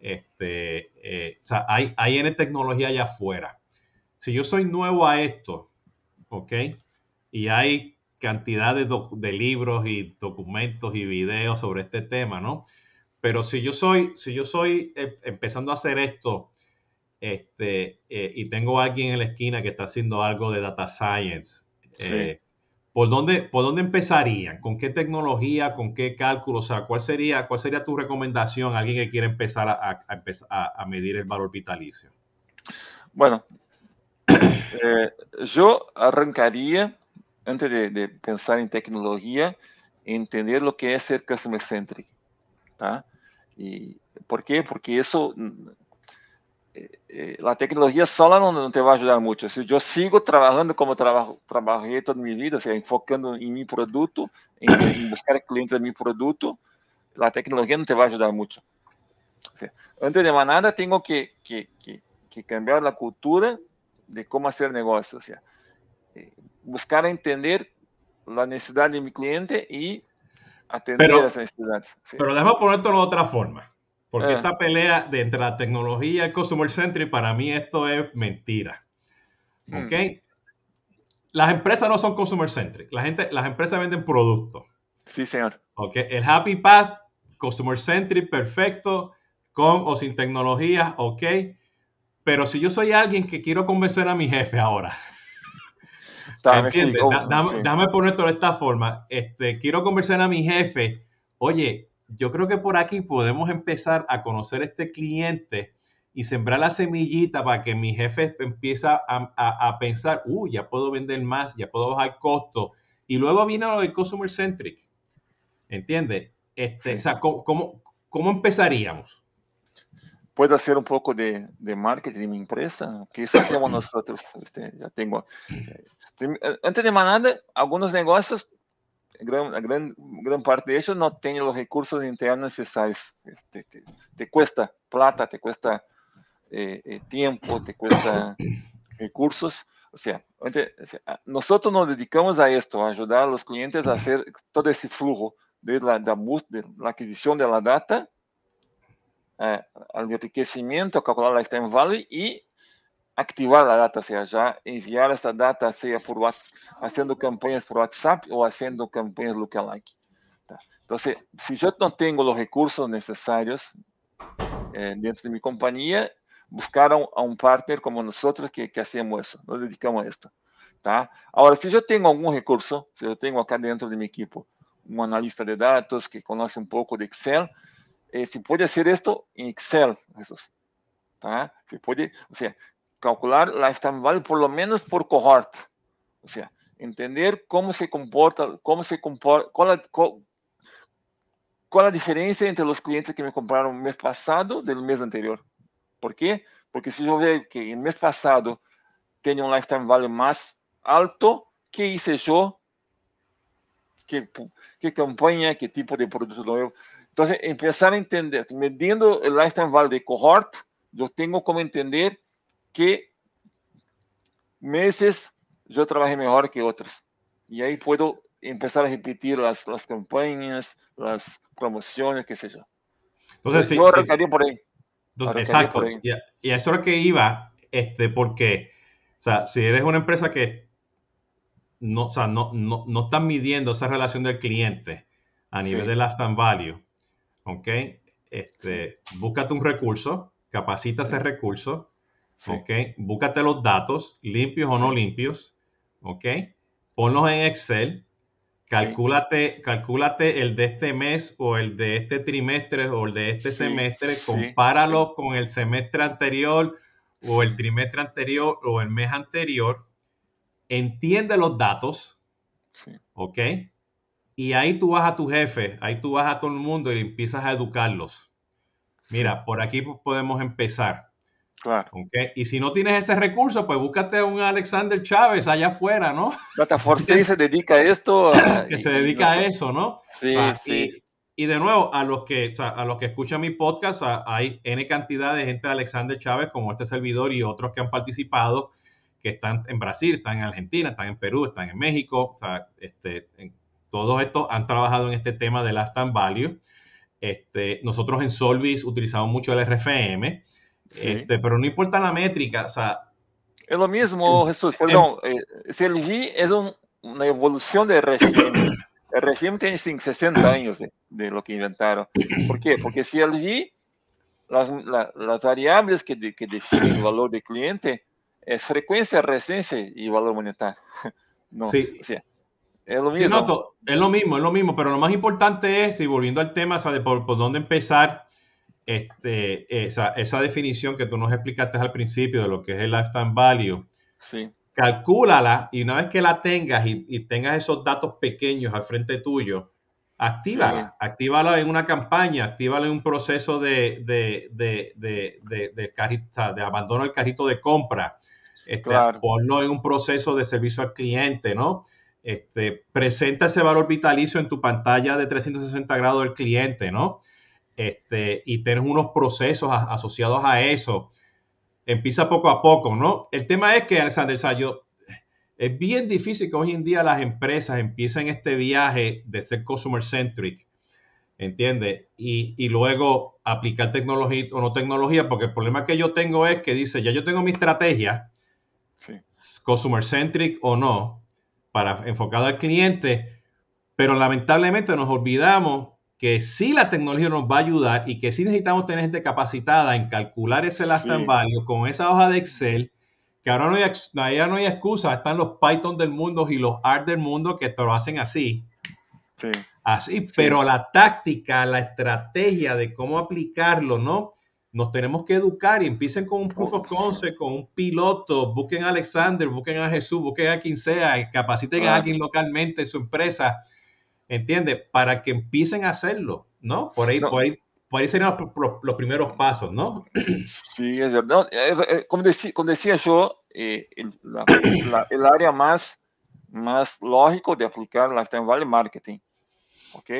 Este, o sea, hay, hay N tecnología allá afuera. Si yo soy nuevo a esto, ¿ok? Y hay cantidad de, libros y documentos y videos sobre este tema, ¿no? Pero si yo soy, si yo soy eh, empezando a hacer esto este, eh, y tengo a alguien en la esquina que está haciendo algo de data science, eh, ¿por, dónde, ¿por dónde empezarían? ¿Con qué tecnología? ¿Con qué cálculo? O sea, ¿cuál sería, cuál sería tu recomendación a alguien que quiere empezar a, a, a medir el valor vitalicio? Bueno, yo arrancaría antes de, pensar en tecnología, entender lo que es ser customer centric. ¿Y por qué? Porque eso, mm, eh, eh, la tecnología sola no, te va a ayudar mucho. Si yo sigo trabajando como trabajo, trabajé toda mi vida, o sea, enfocando en mi producto, en, buscar clientes de mi producto, la tecnología no te va a ayudar mucho. antes de nada, tengo que, que cambiar la cultura de cómo hacer negocios. sea, buscar entender la necesidad de mi cliente y atender las necesidades. Pero ¿sí? Pero déjame ponerlo de otra forma, porque ah. esta pelea de entre la tecnología y el consumer Centric, para mí esto es mentira. Hmm. Las empresas no son consumer Centric, la gente, las empresas venden productos. Sí, señor. ¿Ok? El Happy Path, consumer Centric, perfecto, con o sin tecnología, ¿ok? Pero si yo soy alguien que quiero convencer a mi jefe ahora, ¿Entiendes? dame, dame de esta forma. Este, quiero conversar a mi jefe. Oye, yo creo que por aquí podemos empezar a conocer a este cliente y sembrar la semillita para que mi jefe empiece a, pensar, uy, ya puedo vender más, ya puedo bajar costo. Y luego viene lo del customer centric. ¿Entiendes? Este, O sea, ¿cómo, cómo, cómo empezaríamos? puedo hacer un poco de, de marketing de mi empresa, que eso hacemos nosotros. Este, ya tengo. Eh, antes de más nada, algunos negocios, gran, gran, gran parte de ellos no tienen los recursos internos necesarios. Este, te, cuesta plata, te cuesta eh, eh, tiempo, te cuesta recursos. O sea, nosotros nos dedicamos a esto, a ayudar a los clientes a hacer todo ese flujo de la, de de la adquisición de la data eh, de calcular a Lifetime value e activar a data, ou seja, já enviar esta data, seja por fazendo campanhas por WhatsApp ou fazendo campanhas lookalike. Tá? Então, se, se eu não tenho os recursos necessários eh, dentro de minha companhia, buscaram a um partner como nós que, que hacemos isso, nos dedicamos a isso. Tá? Agora, se eu tenho algum recurso, se eu tenho aqui dentro de minha equipe um analista de dados que conhece um pouco de Excel, eh, se puede hacer esto en Excel, Jesús. Tá? Se puede, sea sea, calcular lifetime value por lo menos por cohort. o sea, entender cómo se comporta, cómo se comporta, cuál, la la la entre los clientes que me compraron el mes pasado del mes anterior. Por qué, Porque si yo veo que el mes pasado tenía un lifetime value más alto, que hice yo, qué campaña, qué tipo de producto entonces, empezar a entender, midiendo el lifetime value de cohort, yo tengo como entender que meses yo trabajé mejor que otros. Y ahí puedo empezar a repetir las, las campañas, las promociones, qué sé yo. Entonces, sí, yo sí. por ahí. exacto. Por ahí. Y, y eso es lo que iba, este, porque, o sea, si eres una empresa que no, o sea, no, no, no midiendo esa relación del cliente a nivel del de lifetime value, ¿ok? Este, búscate un recurso, capacita ese recurso, ¿ok? Búscate los datos, limpios o no limpios, ¿ok? Ponlos en Excel, calcúlate, el de este mes o el de este trimestre o el de este semestre, compáralo con el semestre anterior o el trimestre anterior o el mes anterior, entiende los datos, ¿ok? Y ahí tú vas a tu jefe, ahí tú vas a todo el mundo y empiezas a educarlos. Mira, por aquí podemos empezar. Claro. Y si no tienes ese recurso, pues búscate a un Alexander Chávez allá afuera, ¿no? Plataforma se dedica a esto. que se dedica a eso, ¿no? Sí, sí. Y, de nuevo, a los que, a los que escuchan mi podcast, hay N cantidad de gente de Alexander Chávez, como este servidor y otros que han participado, que están en Brasil, están en Argentina, están en Perú, están en México, o sea, este, en todos estos han trabajado en este tema del Time Value. Este, nosotros en Solvis utilizamos mucho el RFM, este, pero no importa la métrica. O sea, es lo mismo, Jesús, perdón. CLG eh, es una evolución de RFM. El régimen tiene 60 años de, lo que inventaron. ¿Por qué? Porque CLG, las, las variables que, definen el valor del cliente es frecuencia, resistencia y valor monetario. No, sí. Es lo mismo. es lo mismo, es lo mismo, pero lo más importante es, y volviendo al tema, o de por, dónde empezar, este, esa, definición que tú nos explicaste al principio de lo que es el lifetime value. Sí. Calcúlala y una vez que la tengas y, tengas esos datos pequeños al frente tuyo, actívala, actívala en una campaña, actívala en un proceso de, de, de, abandono del carrito de compra, este, claro. ponlo en un proceso de servicio al cliente, ¿no? Este, presenta ese valor vitalicio en tu pantalla de 360 grados del cliente, ¿no? Este, y tienes unos procesos asociados a eso. Empieza poco a poco, ¿no? El tema es que, Alexander, es bien difícil que hoy en día las empresas empiecen este viaje de ser customer centric, ¿entiendes? Y, y, luego aplicar tecnología o no tecnología, porque el problema que yo tengo es que dice, ya yo tengo mi estrategia, sí. customer centric o no, para, enfocado al cliente, pero lamentablemente nos olvidamos que sí la tecnología nos va a ayudar y que si necesitamos tener gente capacitada en calcular ese last sí. value con esa hoja de Excel, que ahora no hay, ya no hay excusa, están los Python del mundo y los art del mundo que te lo hacen así. Así, pero la táctica, la estrategia de cómo aplicarlo, ¿no? nos tenemos que educar y empiecen con un proof of oh, con un piloto, busquen a Alexander, busquen a Jesús, busquen a quien sea, capaciten a alguien localmente en su empresa, entiende Para que empiecen a hacerlo, ¿no? Por ahí, por ahí, los, primeros pasos, ¿no? Sí, es verdad. Eh, eh, eh, como decía, yo, el, área más, más lógico de aplicar la Valley Marketing, ¿ok?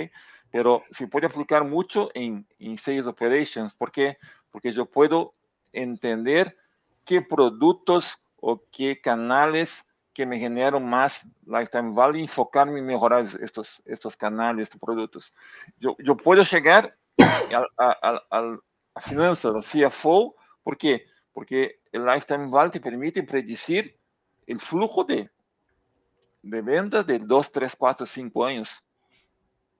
Pero se puede aplicar mucho en, en Sales Operations, porque porque yo puedo entender qué productos o qué canales que me generan más lifetime value, enfocarme y mejorar estos, estos canales, estos productos. Yo, yo puedo llegar a, a, a, a finanzas, CFO, ¿por qué? Porque el lifetime value te permite predecir el flujo de, de ventas de 2, 3, 4, 5 años.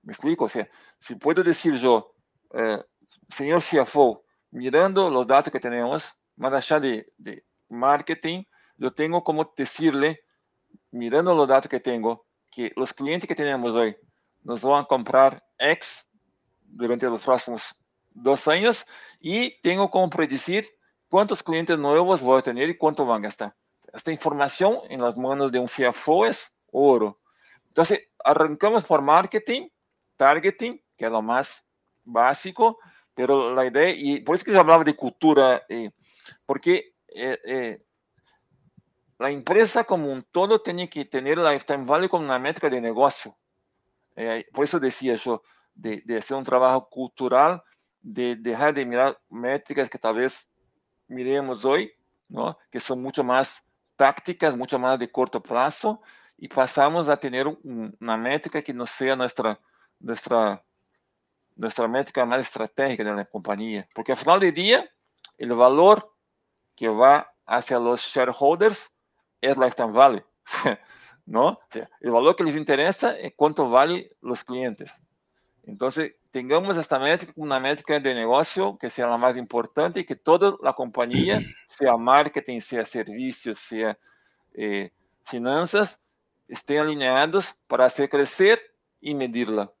¿Me explico? O sea, si puedo decir yo, eh, señor CFO, mirando los datos que tenemos, más allá de, de marketing, yo tengo como decirle, mirando los datos que tengo, que los clientes que tenemos hoy nos van a comprar X durante los próximos dos años y tengo como predecir cuántos clientes nuevos voy a tener y cuánto van a gastar. Esta información en las manos de un CFO es oro. Entonces, arrancamos por marketing, targeting, que es lo más básico, pero la idea, y por eso que yo hablaba de cultura, eh, porque eh, eh, la empresa como un todo tiene que tener lifetime value como una métrica de negocio. por eso decía yo, de, hacer un trabajo cultural, de dejar de mirar métricas que tal vez miremos hoy, ¿no? que son mucho más tácticas, mucho más de corto plazo, y pasamos a tener una métrica que no sea nuestra, nuestra Nossa métrica mais estratégica de la porque ao final del dia, o valor que vai hacia os shareholders é lifetime value, ¿no? O sea, O valor que lhes interessa é quanto vale os clientes. Então, tenhamos esta métrica, uma métrica de negócio que seja a mais importante, e que toda a companhia, seja marketing, seja serviços, seja eh, finanzas, estén para hacer crescer e medirla.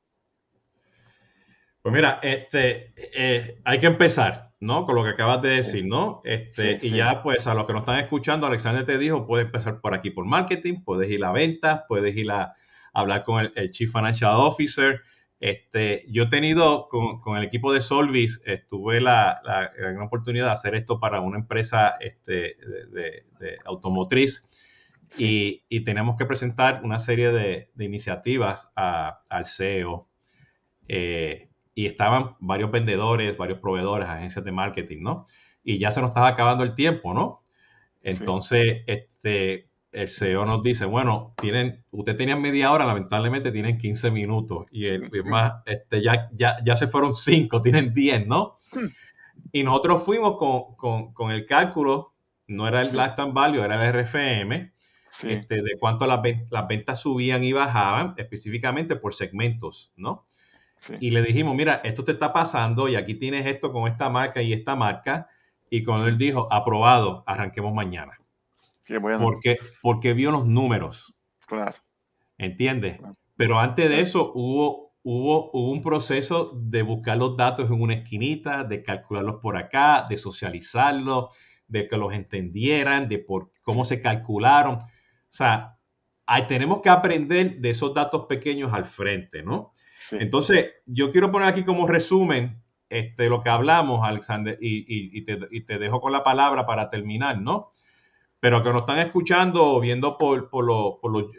Pues mira, este, eh, hay que empezar, ¿no? Con lo que acabas de decir, ¿no? Este, y ya, pues, a los que nos están escuchando, Alexander te dijo, puedes empezar por aquí, por marketing, puedes ir a ventas, puedes ir a, hablar con el, Chief Financial Officer. Este, yo he tenido con, el equipo de Solvis, estuve la, gran oportunidad de hacer esto para una empresa este, de, automotriz. Y, tenemos que presentar una serie de, iniciativas al CEO. Eh, y estaban varios vendedores, varios proveedores, agencias de marketing, ¿no? Y ya se nos estaba acabando el tiempo, ¿no? Entonces, este, el CEO nos dice, bueno, tienen, usted tenía media hora, lamentablemente tienen 15 minutos. Y el, este, ya, ya, ya, se fueron 5, tienen 10, ¿no? Hmm. Y nosotros fuimos con, el cálculo, no era el last and value, era el RFM, este, de cuánto las ventas subían y bajaban, específicamente por segmentos, ¿no? Y le dijimos, mira, esto te está pasando y aquí tienes esto con esta marca y esta marca. Y cuando él dijo, aprobado, arranquemos mañana. Qué bueno. Porque, porque vio los números. Claro. ¿Entiendes? Pero antes de eso hubo, hubo, un proceso de buscar los datos en una esquinita, de calcularlos por acá, de socializarlos, de que los entendieran, de por cómo se calcularon. O sea, ahí tenemos que aprender de esos datos pequeños al frente, ¿no? Entonces, yo quiero poner aquí como resumen este, lo que hablamos, Alexander, y, te, dejo con la palabra para terminar, ¿no? Pero que nos están escuchando o viendo por,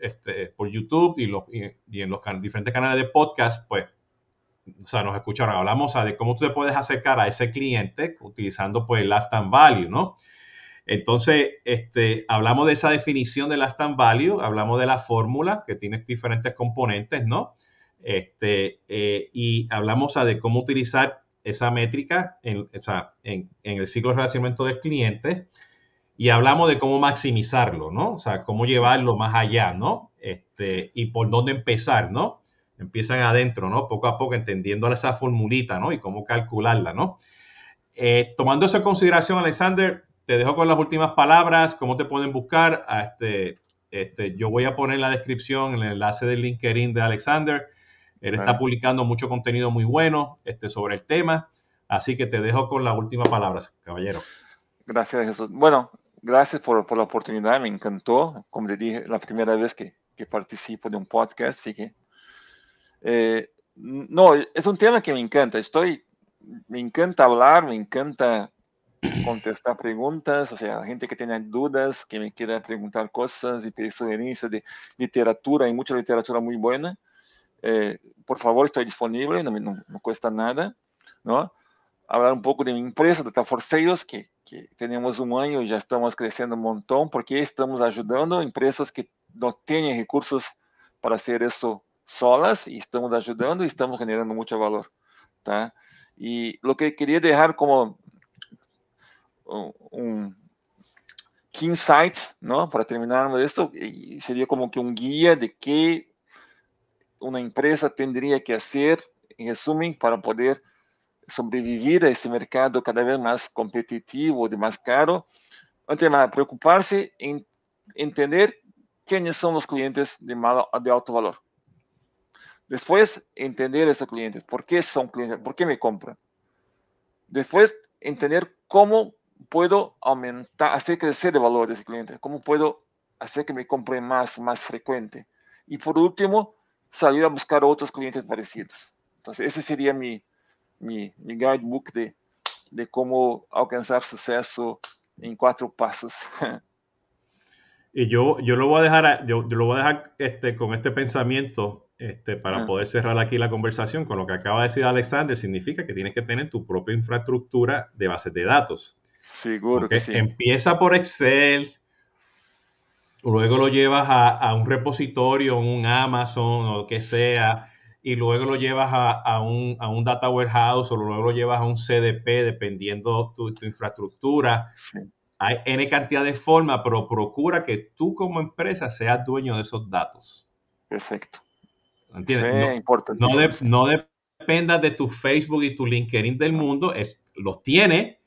este, por, YouTube y, los, en los diferentes canales de podcast, pues, o sea, nos escucharon. Hablamos de cómo tú te puedes acercar a ese cliente utilizando, pues, el and Value, ¿no? Entonces, este, hablamos de esa definición del and Value, hablamos de la fórmula que tiene diferentes componentes, ¿no? Este, eh, y hablamos de cómo utilizar esa métrica en, o el ciclo de relacionamiento del cliente y hablamos de cómo maximizarlo, ¿no? O sea, cómo llevarlo más allá, ¿no? Este, y por dónde empezar, ¿no? Empiezan adentro, ¿no? Poco a poco entendiendo esa formulita, ¿no? Y cómo calcularla, ¿no? Eh, tomando eso consideración, Alexander, te dejo con las últimas palabras, cómo te pueden buscar. Ah, este, este, yo voy a poner la descripción el enlace del LinkedIn de Alexander él está publicando mucho contenido muy bueno este, sobre el tema. Así que te dejo con las últimas palabras, caballero. Gracias, Jesús. Bueno, gracias por, la oportunidad. Me encantó. Como te dije, la primera vez que, que participo de un podcast. Así que. Eh, no, es un tema que me encanta. Estoy. Me encanta hablar, me encanta contestar preguntas, o sea, gente que tenga dudas, que me quiera preguntar cosas y pedir sugerencias de literatura, hay mucha literatura muy buena. Eh, por favor, estou disponível não não no, cuesta nada, não Hablar um pouco de minha empresa, da Taforceiros, que, que temos um ano e já estamos crescendo um montão porque estamos ajudando empresas que não têm recursos para fazer isso solas, e estamos ajudando e estamos generando muito valor, ¿tá? e lo que queria deixar como um key insights, não Para terminarmos esto, seria como que um guia de que una empresa tendría que hacer, en resumen, para poder sobrevivir a ese mercado cada vez más competitivo, de más caro. Antes de preocuparse preocuparse entender quiénes son los clientes de, alto valor. después entender esos clientes, por qué son clientes, por qué me compran después entender cómo puedo aumentar, hacer crecer el valor de ese cliente, cómo puedo hacer que me compre más, más frecuente y por último, salir a buscar otros clientes parecidos. Entonces, ese sería mi, mi, guidebook de, de cómo alcanzar suceso en cuatro pasos. Y yo, yo lo voy a dejar, lo voy a dejar este, con este pensamiento este, para poder cerrar aquí la conversación con lo que acaba de decir Alexander. Significa que tienes que tener tu propia infraestructura de bases de datos. Seguro que sí. Empieza por Excel, luego lo llevas a, un repositorio, un Amazon o que sea, y luego lo llevas a, un, data warehouse o luego lo llevas a un CDP, dependiendo tu, tu infraestructura. Hay N cantidad de formas, pero procura que tú como empresa seas dueño de esos datos. Perfecto. ¿Entiendes? no, dependas de tu Facebook y tu LinkedIn del mundo, es, los tienes,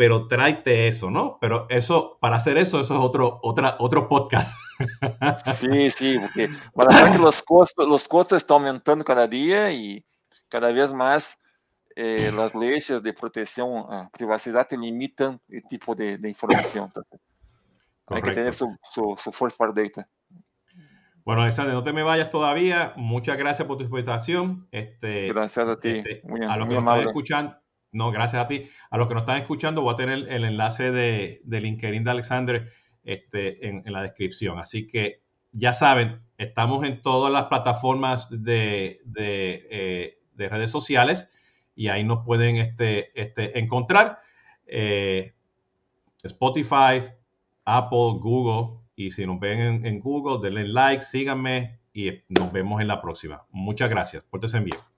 pero tráete eso, ¿no? Pero eso, para hacer eso, eso es otro, otra, otro podcast. Sí, sí, porque para que los costos, los costos están aumentando cada día y cada vez más eh, las leyes de protección a eh, privacidad te limitan el tipo de, información. hay que tener su, su, su first data. Bueno, Alexander, no te me vayas todavía. Muchas gracias por tu invitación. Este, gracias a ti. Este, a los que escuchando no, gracias a ti. A los que nos están escuchando, voy a tener el enlace de, LinkedIn de Alexander este, en, la descripción. Así que ya saben, estamos en todas las plataformas de, eh, redes sociales y ahí nos pueden este, este, encontrar. Eh, Spotify, Apple, Google. Y si nos ven en, Google, denle like, síganme y nos vemos en la próxima. Muchas gracias. Pórtense envío